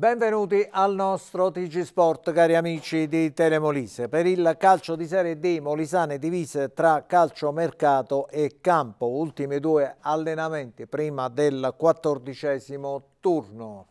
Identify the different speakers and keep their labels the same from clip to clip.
Speaker 1: Benvenuti al nostro TG Sport, cari amici di Telemolise. Per il calcio di Serie D, Molisane divise tra calciomercato e campo. Ultimi due allenamenti prima del quattordicesimo turno.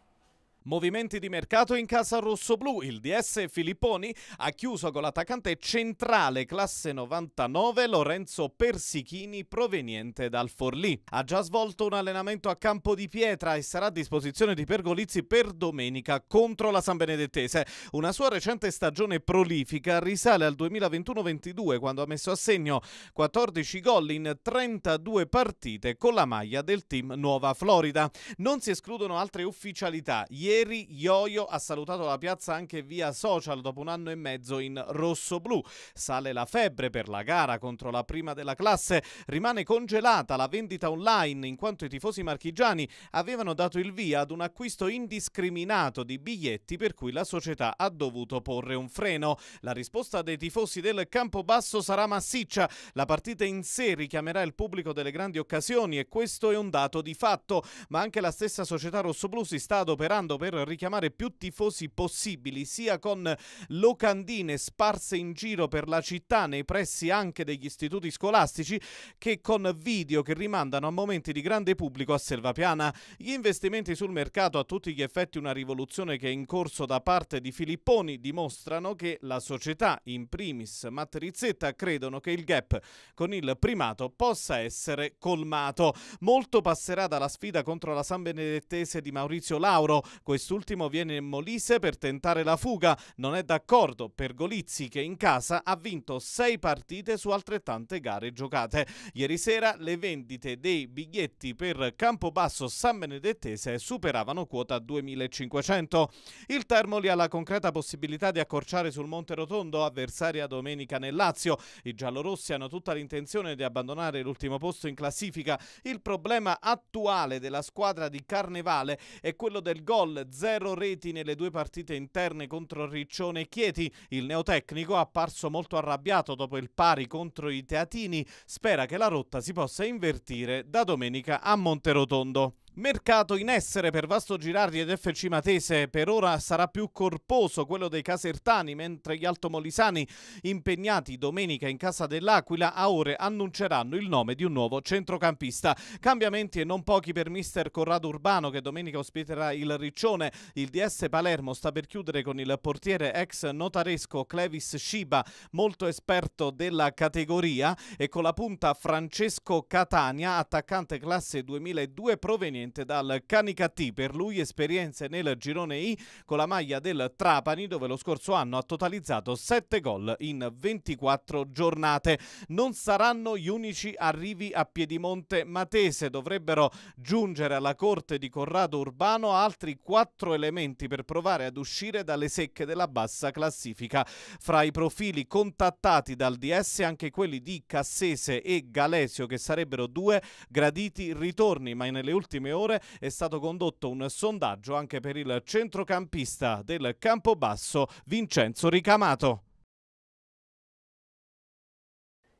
Speaker 2: Movimenti di mercato in casa rossoblù. Il DS Filipponi ha chiuso con l'attaccante centrale classe 99 Lorenzo Persichini proveniente dal Forlì. Ha già svolto un allenamento a campo di pietra e sarà a disposizione di Pergolizzi per domenica contro la San Benedettese. Una sua recente stagione prolifica risale al 2021-22 quando ha messo a segno 14 gol in 32 partite con la maglia del team Nuova Florida. Non si escludono altre ufficialità. Ieri Ieri Yoyo ha salutato la piazza anche via social dopo un anno e mezzo in rosso-blu. Sale la febbre per la gara contro la prima della classe, rimane congelata la vendita online in quanto i tifosi marchigiani avevano dato il via ad un acquisto indiscriminato di biglietti per cui la società ha dovuto porre un freno. La risposta dei tifosi del campo basso sarà massiccia. La partita in sé richiamerà il pubblico delle grandi occasioni e questo è un dato di fatto, ma anche la stessa società rossoblù si sta adoperando per per richiamare più tifosi possibili, sia con locandine sparse in giro per la città, nei pressi anche degli istituti scolastici, che con video che rimandano a momenti di grande pubblico a Selvapiana. Gli investimenti sul mercato, a tutti gli effetti una rivoluzione che è in corso da parte di Filipponi, dimostrano che la società, in primis Matrizzetta, credono che il gap con il primato possa essere colmato. Molto passerà dalla sfida contro la San Benedettese di Maurizio Lauro, Quest'ultimo viene in Molise per tentare la fuga. Non è d'accordo per Golizzi che in casa ha vinto sei partite su altrettante gare giocate. Ieri sera le vendite dei biglietti per Campobasso San Benedettese superavano quota 2500. Il Termoli ha la concreta possibilità di accorciare sul Monte Rotondo avversaria domenica nel Lazio. I giallorossi hanno tutta l'intenzione di abbandonare l'ultimo posto in classifica. Il problema attuale della squadra di Carnevale è quello del gol zero reti nelle due partite interne contro Riccione e Chieti. Il neotecnico, apparso molto arrabbiato dopo il pari contro i Teatini, spera che la rotta si possa invertire da domenica a Monterotondo. Mercato in essere per Vasto Girardi ed FC Matese, per ora sarà più corposo quello dei casertani, mentre gli altomolisani impegnati domenica in casa dell'Aquila a ore annunceranno il nome di un nuovo centrocampista. Cambiamenti e non pochi per mister Corrado Urbano che domenica ospiterà il Riccione. Il DS Palermo sta per chiudere con il portiere ex notaresco Clevis Sciba, molto esperto della categoria, e con la punta Francesco Catania, attaccante classe 2002 proveniente direttamente dal Canicattì. Per lui esperienze nel girone I con la maglia del Trapani dove lo scorso anno ha totalizzato 7 gol in 24 giornate. Non saranno gli unici arrivi a Piedimonte Matese, dovrebbero giungere alla corte di Corrado Urbano altri 4 elementi per provare ad uscire dalle secche della bassa classifica. Fra i profili contattati dal DS anche quelli di Cassese e Galesio che sarebbero due graditi ritorni, ma nelle ultime ore ore è stato condotto un sondaggio anche per il centrocampista del Campobasso Vincenzo Ricamato.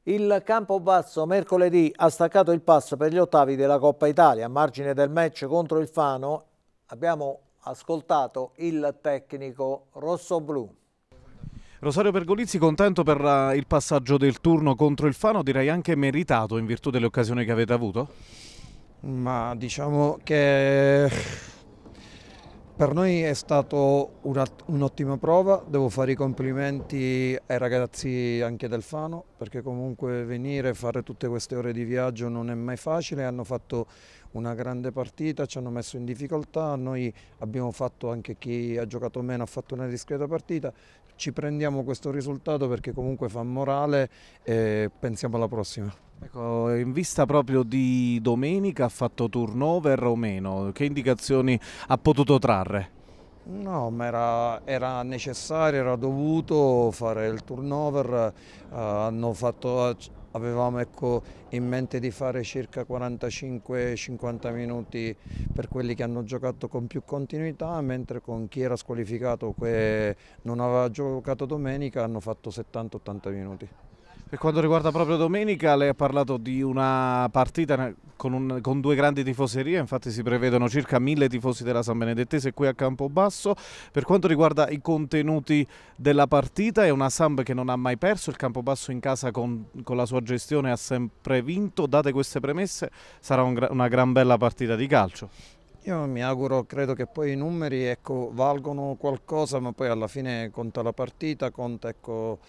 Speaker 1: Il Campobasso mercoledì ha staccato il passo per gli ottavi della Coppa Italia. A margine del match contro il Fano abbiamo ascoltato il tecnico rossoblù.
Speaker 2: Rosario Pergolizzi contento per eh, il passaggio del turno contro il Fano, direi anche meritato in virtù delle occasioni che avete avuto?
Speaker 3: Ma diciamo che per noi è stata un'ottima prova, devo fare i complimenti ai ragazzi anche del Fano perché comunque venire e fare tutte queste ore di viaggio non è mai facile, hanno fatto una grande partita, ci hanno messo in difficoltà, noi abbiamo fatto anche chi ha giocato meno ha fatto una discreta partita, ci prendiamo questo risultato perché comunque fa morale e pensiamo alla prossima.
Speaker 2: Ecco, in vista proprio di domenica ha fatto turnover o meno, che indicazioni ha potuto trarre?
Speaker 3: No, ma era, era, necessario, era dovuto fare il turnover, uh, hanno fatto, avevamo ecco, in mente di fare circa 45-50 minuti per quelli che hanno giocato con più continuità, mentre con chi era squalificato che non aveva giocato domenica hanno fatto 70-80 minuti.
Speaker 2: Per quanto riguarda proprio domenica, lei ha parlato di una partita con, un, con, due grandi tifoserie, infatti si prevedono circa mille tifosi della San Benedettese qui a Campobasso. Per quanto riguarda i contenuti della partita, è una Samp che non ha mai perso, il Campobasso in casa con, con la sua gestione ha sempre vinto. Date queste premesse, sarà un, una gran bella partita di calcio.
Speaker 3: Io mi auguro, credo che poi i numeri ecco, valgono qualcosa, ma poi alla fine conta la partita, conta ecco,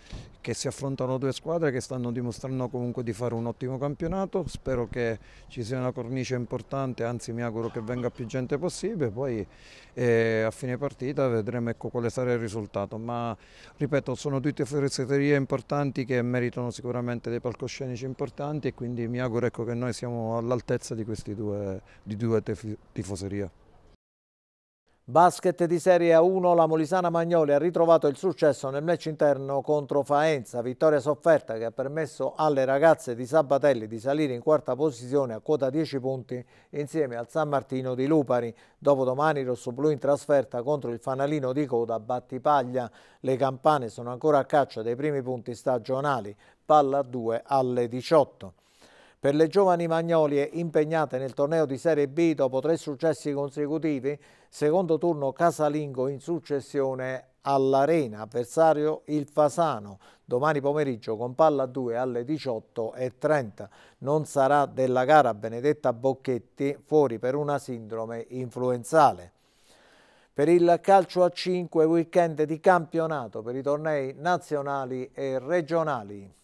Speaker 3: che si affrontano due squadre che stanno dimostrando comunque di fare un ottimo campionato. Spero che ci sia una cornice importante, anzi mi auguro che venga più gente possibile. Poi eh, a fine partita vedremo ecco, quale sarà il risultato. Ma ripeto, sono tutte foresterie importanti che meritano sicuramente dei palcoscenici importanti e quindi mi auguro ecco, che noi siamo all'altezza di questi due, di due tifosi. Caseria.
Speaker 1: Basket di Serie 1 la Molisana Magnoli ha ritrovato il successo nel match interno contro Faenza, vittoria sofferta che ha permesso alle ragazze di Sabatelli di salire in quarta posizione a quota 10 punti insieme al San Martino di Lupari. Dopodomani Rossoblu in trasferta contro il fanalino di coda Battipaglia. Le campane sono ancora a caccia dei primi punti stagionali, palla 2 alle 18. Per le giovani magnolie impegnate nel torneo di Serie B dopo tre successi consecutivi, secondo turno casalingo in successione all'Arena, avversario il Fasano, domani pomeriggio con palla 2 alle 18.30. Non sarà della gara Benedetta Bocchetti fuori per una sindrome influenzale. Per il calcio a 5 weekend di campionato per i tornei nazionali e regionali.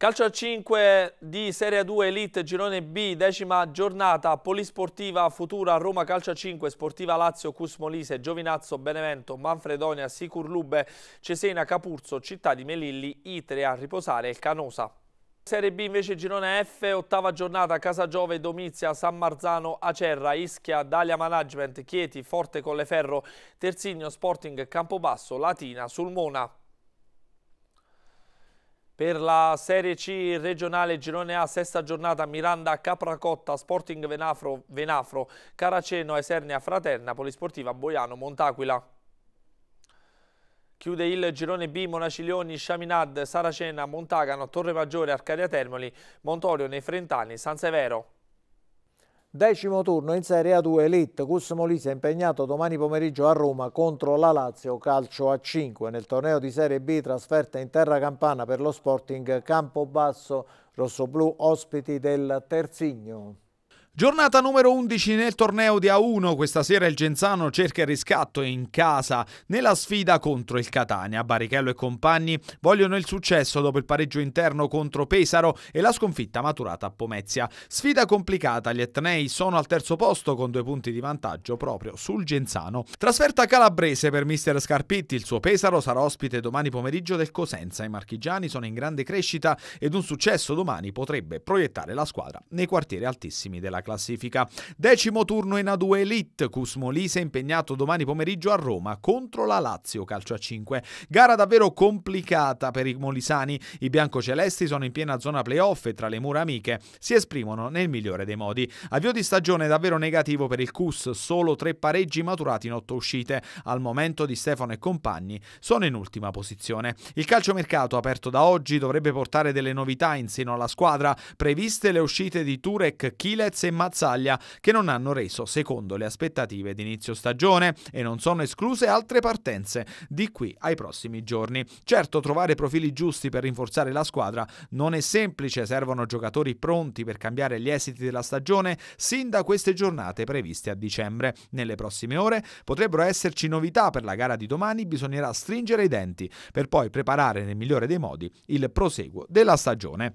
Speaker 4: Calcio a 5 di Serie 2 Elite, girone B, decima giornata, Polisportiva Futura, Roma Calcio a 5, Sportiva Lazio, Cusmolise, Giovinazzo, Benevento, Manfredonia, Sicurlube, Cesena, Capurzo, Città di Melilli, Itrea, Riposare e Canosa. Serie B invece girone F, ottava giornata, Casa Giove, Domizia, San Marzano, Acerra, Ischia, Dalia Management, Chieti, Forte Colleferro, Terzigno, Sporting, Campobasso, Latina, Sulmona. Per la Serie C regionale Girone A, sesta giornata, Miranda, Capracotta, Sporting Venafro, Venafro Caraceno, Esernia, Fraterna, Polisportiva, Boiano, Montaquila. Chiude il girone B Monaciglioni, Sciaminad, Saracena, Montagano, Torre Maggiore, Arcadia Termoli, Montorio, Nefrentani, San Severo.
Speaker 1: Decimo turno in Serie A2 Elite, Cus Molise è impegnato domani pomeriggio a Roma contro la Lazio calcio a 5. Nel torneo di Serie B trasferta in terra campana per lo Sporting Campobasso, rossoblù ospiti del Terzigno. Giornata numero 11 nel torneo
Speaker 5: di A1, questa sera il Genzano cerca il riscatto in casa nella sfida contro il Catania. Barichello e compagni vogliono il successo dopo il pareggio interno contro Pesaro e la sconfitta maturata a Pomezia. Sfida complicata, gli Etnei sono al terzo posto con due punti di vantaggio proprio sul Genzano. Trasferta calabrese per mister Scarpitti, il suo Pesaro sarà ospite domani pomeriggio del Cosenza. I marchigiani sono in grande crescita ed un successo domani potrebbe proiettare la squadra nei quartieri altissimi della classe classifica. Decimo turno in A2 Elite, Cusmo Lise impegnato domani pomeriggio a Roma contro la Lazio, calcio a 5. Gara davvero complicata per i molisani, i biancocelesti sono in piena zona playoff e tra le mura amiche si esprimono nel migliore dei modi. Avvio di stagione davvero negativo per il Cus, solo tre pareggi maturati in otto uscite, al momento di Stefano e compagni sono in ultima posizione. Il calciomercato aperto da oggi dovrebbe portare delle novità in seno alla squadra, previste le uscite di Turek, Kilez e e Mazzaglia che non hanno reso secondo le aspettative d'inizio stagione e non sono escluse altre partenze di qui ai prossimi giorni. Certo trovare profili giusti per rinforzare la squadra non è semplice, servono giocatori pronti per cambiare gli esiti della stagione sin da queste giornate previste a dicembre. Nelle prossime ore potrebbero esserci novità per la gara di domani, bisognerà stringere i denti per poi preparare nel migliore dei modi il proseguo della stagione.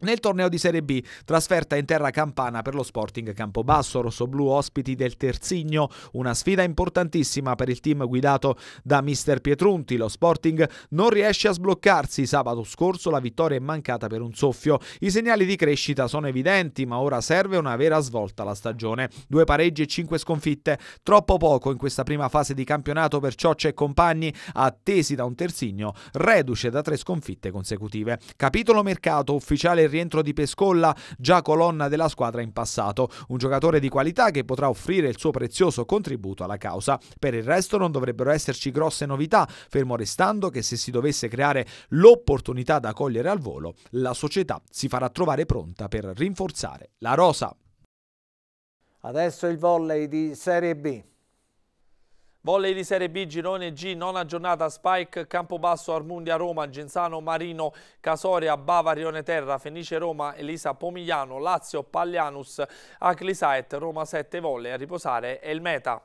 Speaker 5: Nel torneo di Serie B, trasferta in terra campana per lo Sporting Campobasso, rossoblu ospiti del Terzigno, una sfida importantissima per il team guidato da mister Pietrunti. Lo Sporting non riesce a sbloccarsi, sabato scorso la vittoria è mancata per un soffio. I segnali di crescita sono evidenti, ma ora serve una vera svolta alla stagione. Due pareggi e cinque sconfitte, troppo poco in questa prima fase di campionato per Cioccia e compagni, attesi da un Terzigno reduce da tre sconfitte consecutive. Capitolo mercato ufficiale il rientro di Pescolla, già colonna della squadra in passato. Un giocatore di qualità che potrà offrire il suo prezioso contributo alla causa. Per il resto non dovrebbero esserci grosse novità, fermo restando che se si dovesse creare l'opportunità da cogliere al volo, la società si farà trovare pronta per rinforzare la rosa.
Speaker 1: Adesso il volley di Serie B.
Speaker 4: Volley di Serie B, Girone G, nona giornata, Spike, Campobasso, Armundia, Roma, Genzano, Marino, Casoria, Bavarione Terra, Fenice Roma, Elisa Pomigliano, Lazio, Paglianus, Aclisaet, Roma 7 Volley, a riposare è il meta.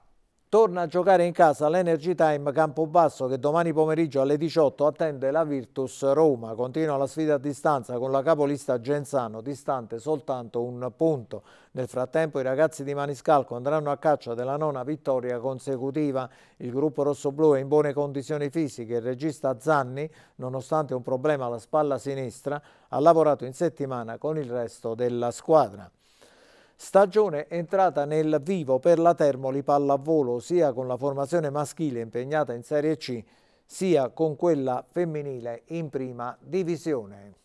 Speaker 1: Torna a giocare in casa l'Energy Time Campobasso che domani pomeriggio alle 18 attende la Virtus Roma. Continua la sfida a distanza con la capolista Genzano, distante soltanto un punto. Nel frattempo i ragazzi di Maniscalco andranno a caccia della nona vittoria consecutiva. Il gruppo rossoblù è in buone condizioni fisiche. Il regista Zanni, nonostante un problema alla spalla sinistra, ha lavorato in settimana con il resto della squadra. Stagione entrata nel vivo per la Termoli Pallavolo, sia con la formazione maschile impegnata in Serie C, sia con quella femminile in prima divisione.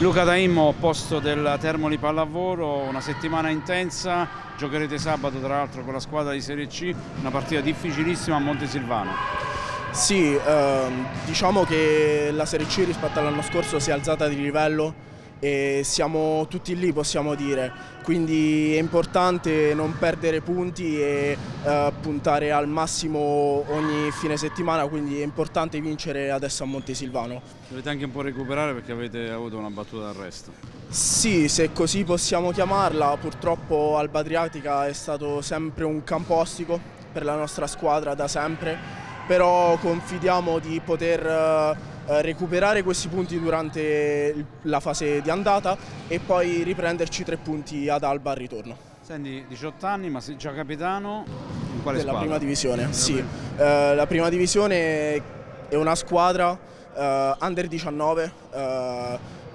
Speaker 6: Luca Daimmo, posto della Termoli Pallavolo, una settimana intensa, giocherete sabato
Speaker 7: tra l'altro con la squadra di Serie C, una partita difficilissima a Montesilvano. Sì, ehm, diciamo che la Serie C rispetto all'anno scorso si è alzata di livello, e siamo tutti lì possiamo dire, quindi è importante non perdere punti e eh, puntare al massimo ogni fine settimana, quindi è importante vincere adesso a Montesilvano.
Speaker 6: Dovete anche un po' recuperare perché avete avuto una battuta d'arresto.
Speaker 7: Sì, se così possiamo chiamarla, purtroppo Alba Adriatica è stato sempre un campo ostico per la nostra squadra da sempre, però confidiamo di poter eh, eh, recuperare questi punti durante la fase di andata e poi riprenderci tre punti ad Alba al ritorno. Senti, 18 anni, ma sei già capitano in quale Della squadra? prima divisione, Della sì. Prima. Uh, eh, la prima divisione è una squadra uh, under 19, uh,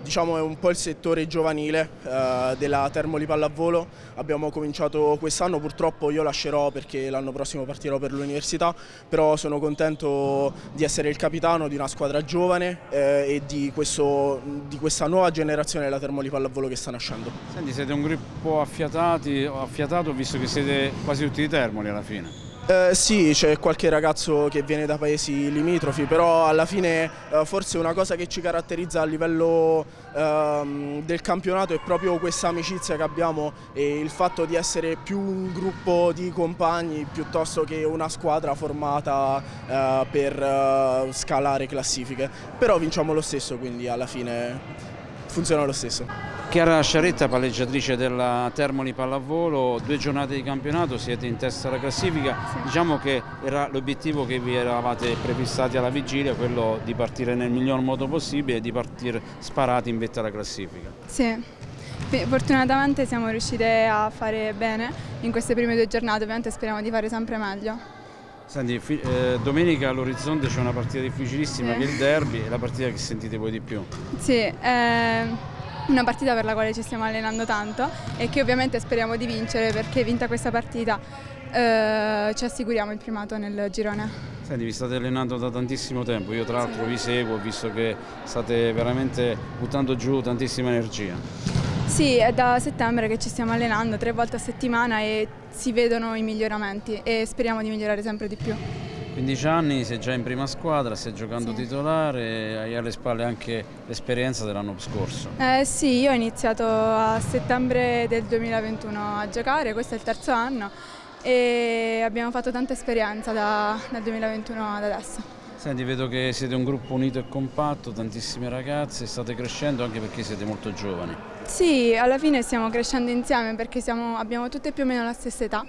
Speaker 7: diciamo è un po' il settore giovanile eh, della Termoli Pallavolo. Abbiamo cominciato quest'anno, purtroppo io lascerò perché l'anno prossimo partirò per l'università, però sono contento di essere il capitano di una squadra giovane eh, e di, questo, di, questa nuova generazione della Termoli Pallavolo che sta nascendo.
Speaker 6: Senti, siete un gruppo affiatati, affiatato visto che siete
Speaker 7: quasi tutti di Termoli alla fine. Eh, sì, c'è qualche ragazzo che viene da paesi limitrofi, però alla fine eh, forse una cosa che ci caratterizza a livello ehm, del campionato è proprio questa amicizia che abbiamo e il fatto di essere più un gruppo di compagni piuttosto che una squadra formata eh, per eh, scalare classifiche. Però vinciamo lo stesso, quindi alla fine funziona lo stesso.
Speaker 6: Chiara Sciaretta, palleggiatrice della Termoli Pallavolo, due giornate di campionato, siete in testa alla classifica, sì. diciamo che era l'obiettivo che vi eravate prefissati alla vigilia, quello di partire nel miglior modo possibile e di partire sparati in vetta alla classifica.
Speaker 8: Sì, fortunatamente siamo riuscite a fare bene in queste prime due giornate, ovviamente speriamo di fare sempre meglio.
Speaker 6: Senti, eh, domenica all'orizzonte c'è una partita difficilissima sì. che è il derby, è la partita che sentite voi di più.
Speaker 8: Sì, eh una partita per la quale ci stiamo allenando tanto e che ovviamente speriamo di vincere perché vinta questa partita eh, ci assicuriamo il primato nel girone.
Speaker 6: Senti, vi state allenando da tantissimo tempo, io tra l'altro sì. vi seguo, visto che state veramente buttando giù tantissima energia.
Speaker 8: Sì, è da settembre che ci stiamo allenando tre volte a settimana e si vedono i miglioramenti e speriamo di migliorare sempre di più.
Speaker 6: 15 anni, sei già in prima squadra, stai giocando sì. titolare, hai alle spalle anche l'esperienza dell'anno scorso.
Speaker 8: Eh sì, io ho iniziato a settembre del 2021 a giocare, questo è il terzo anno e abbiamo fatto tanta esperienza da, dal 2021 ad adesso.
Speaker 6: Senti, vedo che siete un gruppo unito e compatto, tantissime ragazze, state crescendo anche perché siete molto giovani.
Speaker 8: Sì, alla fine stiamo crescendo insieme perché siamo, abbiamo tutte più o meno la stessa età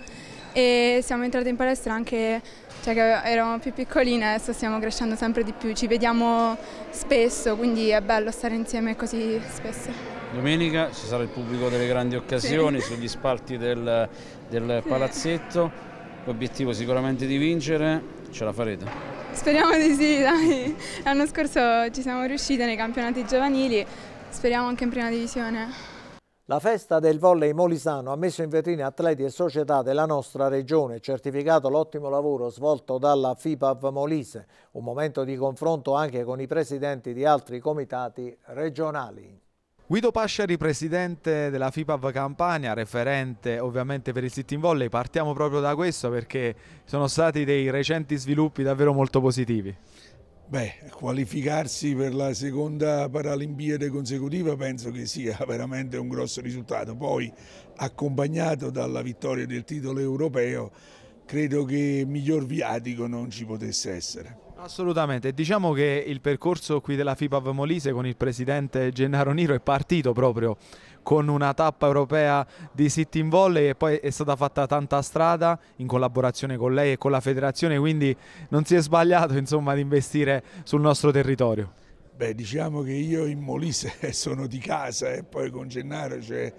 Speaker 8: e siamo entrate in palestra anche cioè che ero più piccolina e adesso stiamo crescendo sempre di più, ci vediamo spesso, quindi è bello stare insieme così spesso.
Speaker 6: Domenica ci sarà il pubblico delle grandi occasioni sì. sugli spalti del, del sì. palazzetto, l'obiettivo sicuramente di vincere, ce la farete?
Speaker 8: Speriamo di sì, dai. L'anno scorso ci siamo riuscite nei campionati giovanili, speriamo anche in prima divisione.
Speaker 1: La festa del volley molisano ha messo in vetrina atleti e società della nostra regione, certificato l'ottimo lavoro svolto dalla FIPAV Molise, un momento di confronto anche con i presidenti di altri comitati regionali. Guido
Speaker 5: Pasciari, presidente della FIPAV Campania, referente ovviamente per il sitting volley, partiamo proprio da questo perché sono stati dei recenti sviluppi davvero molto positivi.
Speaker 9: Beh, qualificarsi per la seconda Paralimpiade consecutiva penso che sia veramente un grosso risultato. Poi, accompagnato dalla vittoria del titolo europeo, credo che miglior viatico non ci potesse essere.
Speaker 5: Assolutamente, diciamo che il percorso qui della FIPAV Molise con il presidente Gennaro Niro è partito proprio con una tappa europea di sitting volley e poi è stata fatta tanta strada in collaborazione con lei e con la federazione, quindi non si è sbagliato insomma ad investire sul nostro territorio.
Speaker 9: Beh, diciamo che io in Molise sono di casa e poi con Gennaro c'è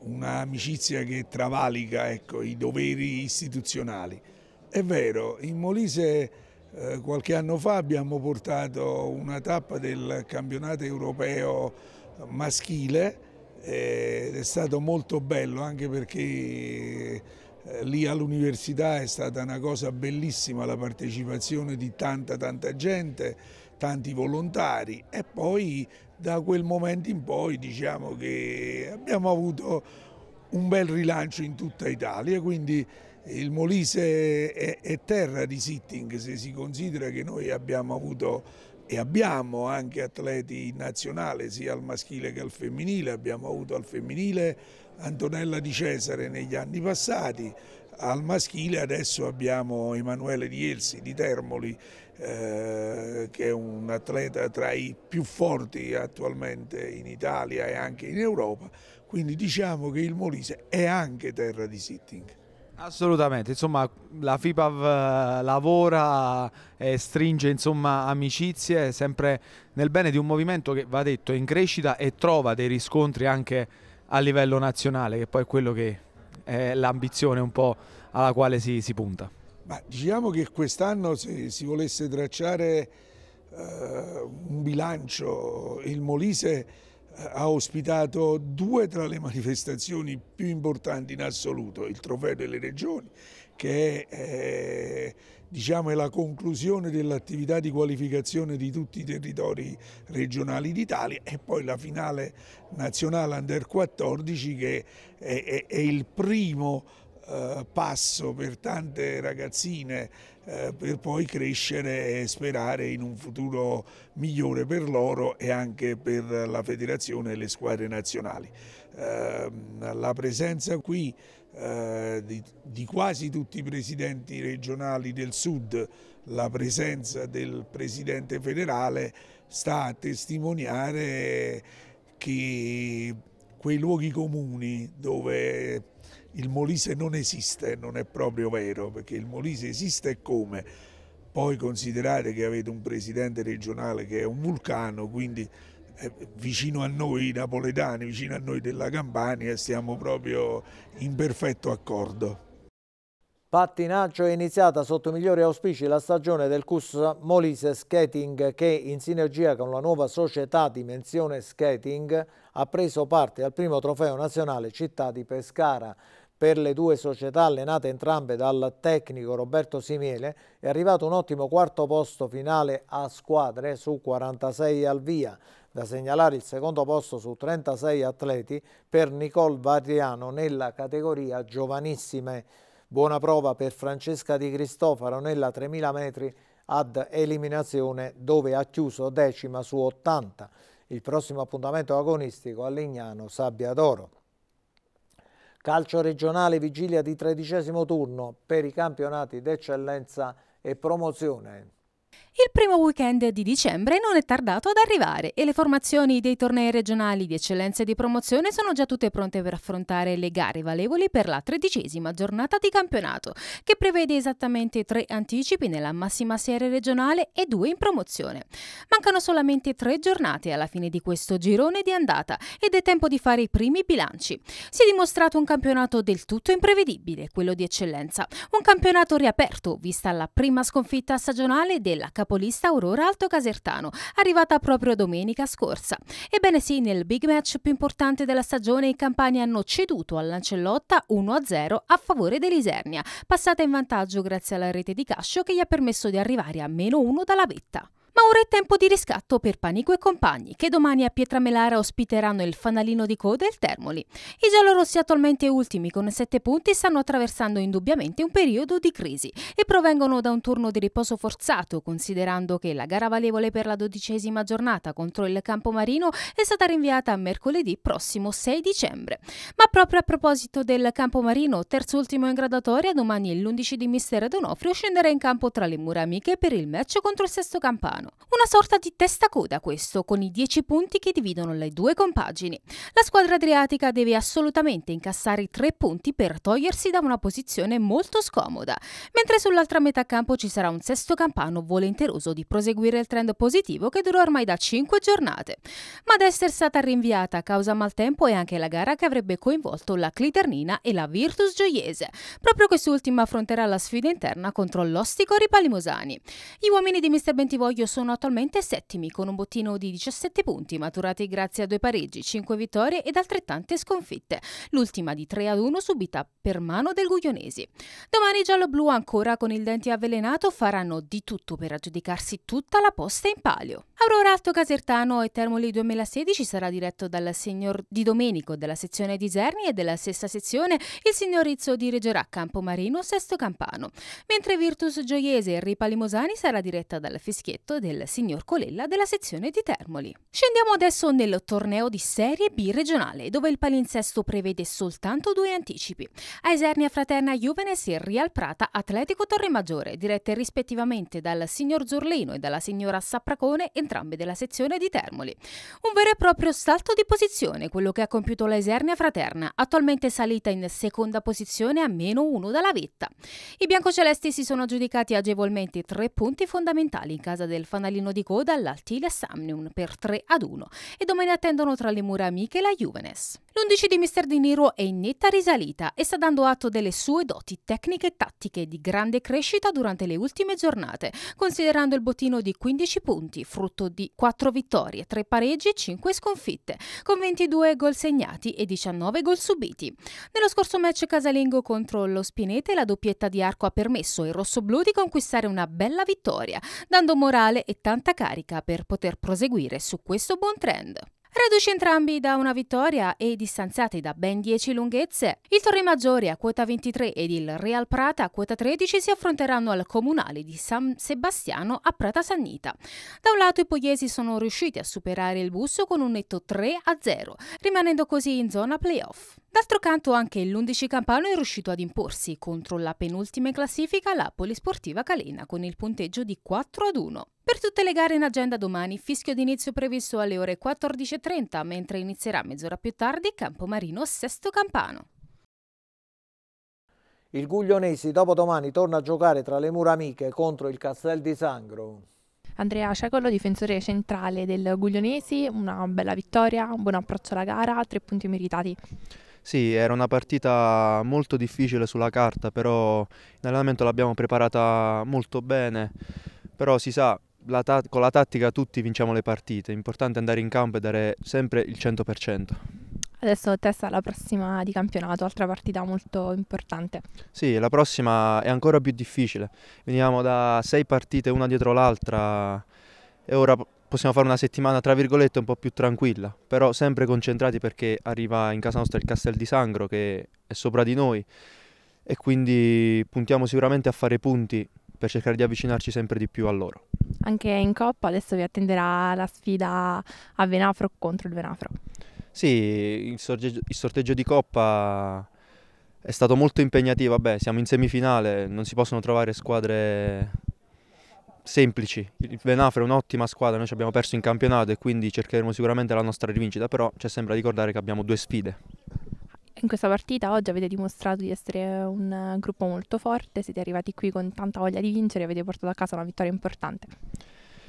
Speaker 9: un'amicizia che travalica ecco, i doveri istituzionali. È vero, in Molise eh, qualche anno fa abbiamo portato una tappa del campionato europeo maschile ed è stato molto bello anche perché eh, lì all'università è stata una cosa bellissima la partecipazione di tanta tanta gente, tanti volontari e poi da quel momento in poi diciamo che abbiamo avuto un bel rilancio in tutta Italia, quindi il Molise è, terra di sitting se si considera che noi abbiamo avuto e abbiamo anche atleti in nazionale sia al maschile che al femminile, abbiamo avuto al femminile Antonella Di Cesare negli anni passati, al maschile adesso abbiamo Emanuele Di Elsi di Termoli eh, che è un atleta tra i più forti attualmente in Italia e anche in Europa, quindi diciamo che il Molise è anche terra di sitting.
Speaker 5: Assolutamente, insomma la FIPAV eh, lavora e stringe insomma, amicizie sempre nel bene di un movimento che va detto è in crescita e trova dei riscontri anche a livello nazionale che poi è quello che è l'ambizione un po' alla quale si, si punta.
Speaker 9: Ma diciamo che quest'anno se si volesse tracciare eh, un bilancio il Molise ha ospitato due tra le manifestazioni più importanti in assoluto, il Trofeo delle Regioni, che è, eh, diciamo, è la conclusione dell'attività di qualificazione di tutti i territori regionali d'Italia e poi la finale nazionale Under 14 che è, è, è il primo eh, passo per tante ragazzine eh, per poi crescere e sperare in un futuro migliore per loro e anche per la federazione e le squadre nazionali. Ehm, la presenza qui eh, di quasi tutti i presidenti regionali del sud, la presenza del presidente federale sta a testimoniare che quei luoghi comuni dove il Molise non esiste, non è proprio vero, perché il Molise esiste e come? Poi considerate che avete un presidente regionale che è un vulcano, quindi eh, vicino a noi napoletani, vicino a noi della Campania, siamo proprio in perfetto accordo.
Speaker 1: Pattinaggio è iniziata sotto migliori auspici la stagione del CUS Molise Skating che in sinergia con la nuova società Dimensione Skating ha preso parte al primo trofeo nazionale Città di Pescara per le due società allenate entrambe dal tecnico Roberto Simiele è arrivato un ottimo quarto posto finale a squadre su 46 al via. Da segnalare il secondo posto su 36 atleti per Nicole Variano nella categoria giovanissime. Buona prova per Francesca Di Cristofaro nella 3000 metri ad eliminazione dove ha chiuso decima su 80. Il prossimo appuntamento agonistico a Lignano Sabbia d'Oro. Calcio regionale vigilia di tredicesimo turno per i campionati d'eccellenza e promozione.
Speaker 10: Il primo weekend di dicembre non è tardato ad arrivare e le formazioni dei tornei regionali di eccellenza e di promozione sono già tutte pronte per affrontare le gare valevoli per la tredicesima giornata di campionato, che prevede esattamente tre anticipi nella massima serie regionale e due in promozione. Mancano solamente tre giornate alla fine di questo girone di andata ed è tempo di fare i primi bilanci. Si è dimostrato un campionato del tutto imprevedibile, quello di eccellenza, un campionato riaperto, vista la prima sconfitta stagionale del della capolista Aurora Alto Casertano, arrivata proprio domenica scorsa. Ebbene sì, nel big match più importante della stagione i campani hanno ceduto Lancellotta 1-0 a favore dell'Isernia, passata in vantaggio grazie alla rete di Cascio che gli ha permesso di arrivare a meno 1 dalla vetta. Ma ora è tempo di riscatto per Panico e compagni, che domani a Pietramelara ospiteranno il fanalino di coda e il Termoli. I giallorossi attualmente ultimi con 7 punti stanno attraversando indubbiamente un periodo di crisi e provengono da un turno di riposo forzato, considerando che la gara valevole per la dodicesima giornata contro il Campomarino è stata rinviata a mercoledì prossimo 6 dicembre. Ma proprio a proposito del Campomarino, terzo ultimo in gradatoria, domani l'11 di Mister Donofrio scenderà in campo tra le mura amiche per il match contro il sesto campano italiano. Una sorta di testa coda questo, con i 10 punti che dividono le due compagini. La squadra adriatica deve assolutamente incassare i 3 punti per togliersi da una posizione molto scomoda, mentre sull'altra metà campo ci sarà un sesto campano volenteroso di proseguire il trend positivo che dura ormai da 5 giornate. Ma ad essere stata rinviata a causa maltempo è anche la gara che avrebbe coinvolto la Cliternina e la Virtus Gioiese. Proprio quest'ultima affronterà la sfida interna contro l'Ostico Ripalimosani. Gli uomini di Mr. Bentivoglio sono sono attualmente settimi con un bottino di 17 punti maturati grazie a due pareggi, 5 vittorie ed altrettante sconfitte, l'ultima di 3 ad 1 subita per mano del Guglionesi. Domani giallo-blu ancora con il dente avvelenato faranno di tutto per aggiudicarsi tutta la posta in palio. Aurora Alto Casertano e Termoli 2016 sarà diretto dal signor Di Domenico della sezione di Zerni e della stessa sezione il signor Rizzo dirigerà Campo Marino Sesto Campano, mentre Virtus Gioiese e Ripa Limosani sarà diretta dal fischietto del signor Colella della sezione di Termoli. Scendiamo adesso nel torneo di Serie B regionale, dove il palinsesto prevede soltanto due anticipi. A Esernia Fraterna Juvenes e Real Prata Atletico Torre Maggiore, dirette rispettivamente dal signor Zurlino e dalla signora Sapracone e entrambe della sezione di Termoli. Un vero e proprio salto di posizione quello che ha compiuto la Esernia Fraterna, attualmente salita in seconda posizione a meno uno dalla vetta. I biancocelesti si sono aggiudicati agevolmente tre punti fondamentali in casa del fanalino di coda all'Altile Samnium per 3 ad 1 e domani attendono tra le mura amiche la Juvenes. L'11 di Mister Di Niro è in netta risalita e sta dando atto delle sue doti tecniche e tattiche di grande crescita durante le ultime giornate, considerando il bottino di 15 punti, frutto frutto di 4 vittorie, 3 pareggi e 5 sconfitte, con 22 gol segnati e 19 gol subiti. Nello scorso match casalingo contro lo Spinete la doppietta di arco ha permesso ai rossoblù di conquistare una bella vittoria, dando morale e tanta carica per poter proseguire su questo buon trend reduci entrambi da una vittoria e distanziati da ben 10 lunghezze. Il Torre Maggiore a quota 23 ed il Real Prata a quota 13 si affronteranno al comunale di San Sebastiano a Prata Sannita. Da un lato i pugliesi sono riusciti a superare il busso con un netto 3 0, rimanendo così in zona playoff. D'altro canto anche l'11 Campano è riuscito ad imporsi contro la penultima in classifica, la Polisportiva Calena, con il punteggio di 4 ad 1. Per tutte le gare in agenda domani, fischio d'inizio previsto alle ore 14.30, mentre inizierà mezz'ora più tardi Campomarino Sesto Campano.
Speaker 1: Il Guglionesi dopodomani torna a giocare tra le mura amiche contro il Castel di Sangro.
Speaker 10: Andrea
Speaker 8: Cecolo, difensore centrale del Guglionesi, una bella vittoria, un buon approccio alla gara, tre punti meritati.
Speaker 11: Sì, era una partita molto difficile sulla carta, però in allenamento l'abbiamo preparata molto bene, però si sa, la con la tattica tutti vinciamo le partite, è importante andare in campo e dare sempre il 100%.
Speaker 8: Adesso testa la prossima di campionato, altra partita molto importante.
Speaker 11: Sì, la prossima è ancora più difficile. Veniamo da sei partite una dietro l'altra e ora possiamo fare una settimana tra virgolette un po' più tranquilla, però sempre concentrati perché arriva in casa nostra il Castel di Sangro che è sopra di noi e quindi puntiamo sicuramente a fare punti per cercare di avvicinarci sempre di più a loro.
Speaker 8: Anche in Coppa adesso vi attenderà la sfida a Venafro contro il Venafro.
Speaker 11: Sì, il sorteggio, il sorteggio di Coppa è stato molto impegnativo, vabbè siamo in semifinale, non si possono trovare squadre semplici. Il Venafre è un'ottima squadra, noi ci abbiamo perso in campionato e quindi cercheremo sicuramente la nostra rivincita, però c'è sempre da ricordare che abbiamo due sfide.
Speaker 8: In questa partita oggi avete dimostrato di essere un gruppo molto forte, siete arrivati qui con tanta voglia di vincere e avete portato a casa una vittoria importante.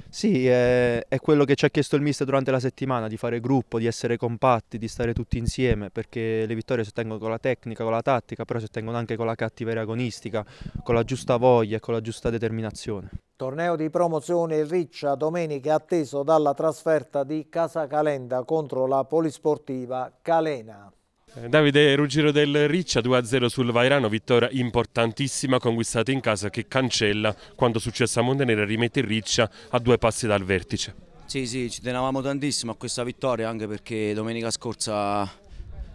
Speaker 11: Sì, è, è, quello che ci ha chiesto il mister durante la settimana, di fare gruppo, di essere compatti, di stare tutti insieme, perché le vittorie si ottengono con la tecnica, con la tattica, però si ottengono anche con la cattiveria agonistica, con la giusta voglia e con la giusta determinazione.
Speaker 1: Torneo di promozione Riccia domenica atteso dalla trasferta di Casa Calenda contro la polisportiva Calena.
Speaker 10: Eh,
Speaker 5: Davide Ruggero del Riccia 2-0 sul Vairano, vittoria importantissima conquistata in casa che cancella quanto successo a Montenera e rimette il Riccia a due passi dal vertice.
Speaker 12: Sì, sì, ci tenevamo tantissimo a questa vittoria anche perché domenica scorsa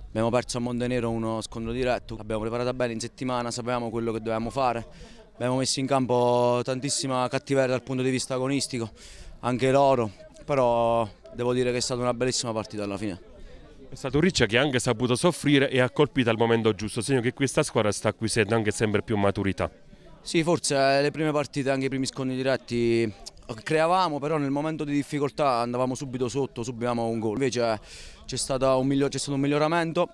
Speaker 12: abbiamo perso a Montenero uno scontro diretto, l'abbiamo preparata bene in settimana, sapevamo quello che dovevamo fare, abbiamo messo in campo tantissima cattiveria dal punto di vista agonistico, anche loro, però devo dire che è stata una bellissima partita alla fine. È stato
Speaker 5: Riccia che ha anche saputo soffrire e ha colpito al momento giusto, segno che questa squadra sta acquisendo anche sempre più
Speaker 11: maturità.
Speaker 12: Sì, forse eh, le prime partite, anche i primi scontri diretti eh, creavamo, però nel momento di difficoltà andavamo subito sotto, subivamo un gol. Invece eh, c'è stato un, stato un miglioramento.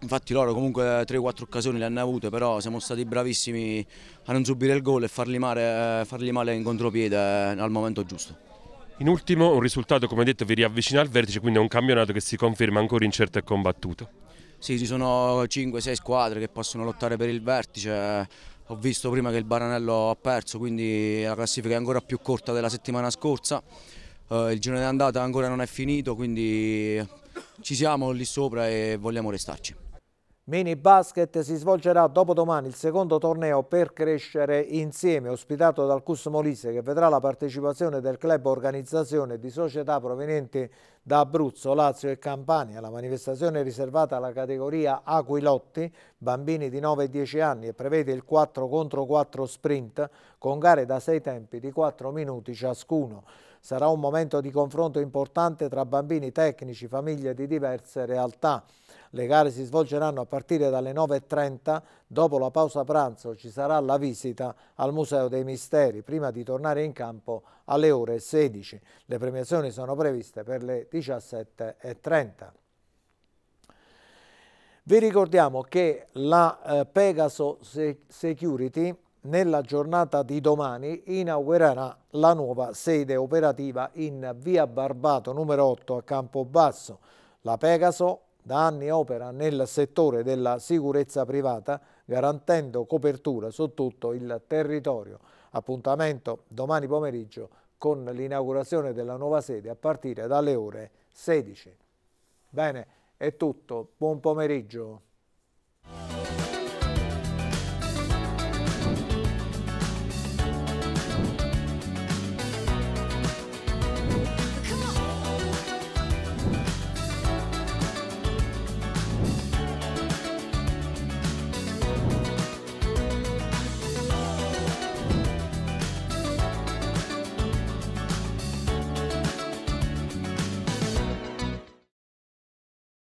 Speaker 12: Infatti loro comunque 3-4 occasioni le hanno avute, però siamo stati bravissimi a non subire il gol e farli male, farli male in contropiede al momento giusto.
Speaker 5: In ultimo, un risultato come detto vi riavvicina al vertice, quindi è un campionato che si conferma ancora incerto e
Speaker 11: combattuto.
Speaker 12: Sì, ci sono 5-6 squadre che possono lottare per il vertice. Ho visto prima che il Baranello ha perso, quindi la classifica è ancora più corta della settimana scorsa. Eh, il girone d'andata ancora non è finito, quindi ci siamo lì sopra e vogliamo restarci.
Speaker 1: Mini Basket si svolgerà dopodomani il secondo torneo per crescere insieme, ospitato dal CUS Molise che vedrà la partecipazione del club organizzazione di società provenienti da Abruzzo, Lazio e Campania. La manifestazione è riservata alla categoria Aquilotti, bambini di 9 e 10 anni e prevede il 4 contro 4 sprint con gare da 6 tempi di 4 minuti ciascuno. Sarà un momento di confronto importante tra bambini tecnici, famiglie di diverse realtà. Le gare si svolgeranno a partire dalle 9.30, dopo la pausa pranzo ci sarà la visita al Museo dei Misteri, prima di tornare in campo alle ore 16. Le premiazioni sono previste per le 17.30. Vi ricordiamo che la eh, Pegaso Security nella giornata di domani inaugurerà la nuova sede operativa in via Barbato numero 8 a Campobasso. La Pegaso da anni opera nel settore della sicurezza privata garantendo copertura su tutto il territorio. Appuntamento domani pomeriggio con l'inaugurazione della nuova sede a partire dalle ore 16. Bene, è tutto. Buon pomeriggio.